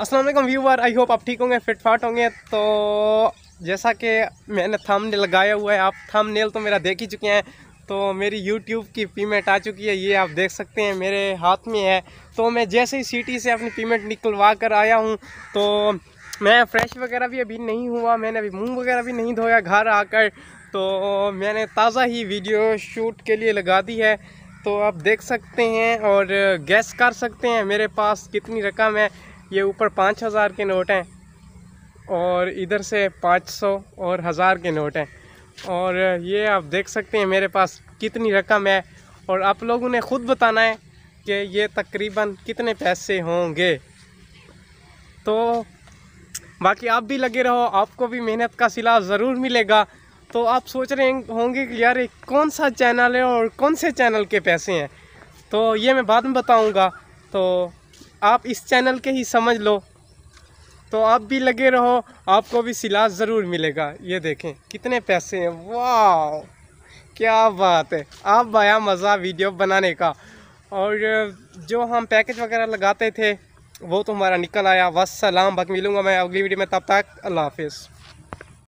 Aslam viewer I hope आप ठीक होंगे फिट फाट होंगे तो जैसा कि मैंने थंबनेल लगाया हुआ है आप थंबनेल तो मेरा देख ही चुके हैं तो मेरी यूट्यूब की पेमेंट आ चुकी है ये आप देख सकते हैं मेरे हाथ में है तो मैं जैसे ही सिटी से अपनी पेमेंट निकलवा कर आया हूँ तो मैं फ्रेश वगैरह भी अभी नहीं हुआ मैंने अभी मुंह वगैरह भी नहीं धोया घर आकर तो मैंने ताज़ा ही वीडियो शूट के लिए लगा दी है तो आप देख सकते हैं और गैस कर सकते हैं मेरे पास कितनी रकम है ये ऊपर पाँच हज़ार के नोट हैं और इधर से पाँच सौ और हज़ार के नोट हैं और ये आप देख सकते हैं मेरे पास कितनी रकम है और आप लोगों ने ख़ुद बताना है कि ये तकरीबन कितने पैसे होंगे तो बाकी आप भी लगे रहो आपको भी मेहनत का सिला ज़रूर मिलेगा तो आप सोच रहे होंगे कि यार कौन सा चैनल है और कौन से चैनल के पैसे हैं तो ये मैं बाद में बताऊंगा तो आप इस चैनल के ही समझ लो तो आप भी लगे रहो आपको भी सिलास ज़रूर मिलेगा ये देखें कितने पैसे हैं वाह क्या बात है आप आया मज़ा वीडियो बनाने का और जो हम पैकेज वगैरह लगाते थे वो तो हमारा निकल आया वसलाम बक मिलूँगा मैं अगली वीडियो में तब तक अल्लाह हाफिज़